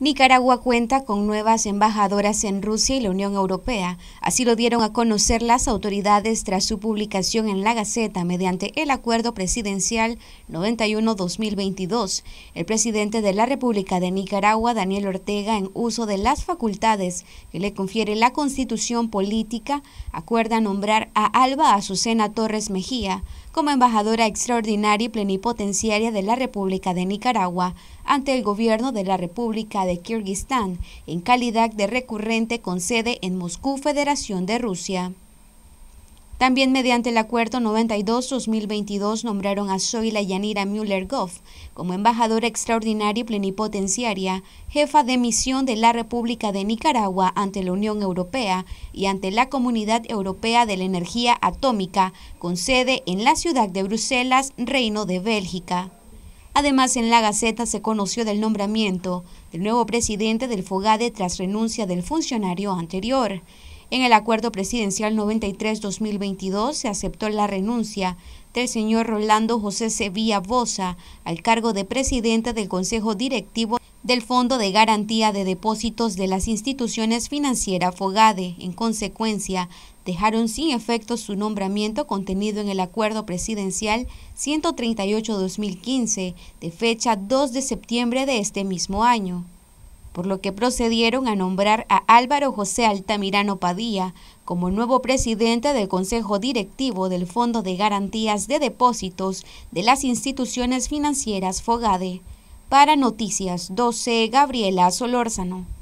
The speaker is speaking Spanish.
Nicaragua cuenta con nuevas embajadoras en Rusia y la Unión Europea. Así lo dieron a conocer las autoridades tras su publicación en la Gaceta mediante el Acuerdo Presidencial 91-2022. El presidente de la República de Nicaragua, Daniel Ortega, en uso de las facultades que le confiere la Constitución Política, acuerda nombrar a Alba Azucena Torres Mejía como embajadora extraordinaria y plenipotenciaria de la República de Nicaragua ante el gobierno de la República de Kirguistán, en calidad de recurrente con sede en Moscú, Federación de Rusia. También mediante el Acuerdo 92-2022 nombraron a Zoila Yanira Müller-Goff como embajadora extraordinaria y plenipotenciaria, jefa de misión de la República de Nicaragua ante la Unión Europea y ante la Comunidad Europea de la Energía Atómica, con sede en la ciudad de Bruselas, Reino de Bélgica. Además, en la Gaceta se conoció del nombramiento del nuevo presidente del FOGADE tras renuncia del funcionario anterior. En el acuerdo presidencial 93-2022 se aceptó la renuncia del señor Rolando José Sevilla Bosa al cargo de presidente del Consejo Directivo del Fondo de Garantía de Depósitos de las Instituciones Financieras FOGADE. En consecuencia, dejaron sin efecto su nombramiento contenido en el Acuerdo Presidencial 138-2015 de fecha 2 de septiembre de este mismo año por lo que procedieron a nombrar a Álvaro José Altamirano Padilla como nuevo presidente del Consejo Directivo del Fondo de Garantías de Depósitos de las Instituciones Financieras FOGADE. Para Noticias 12, Gabriela Solórzano.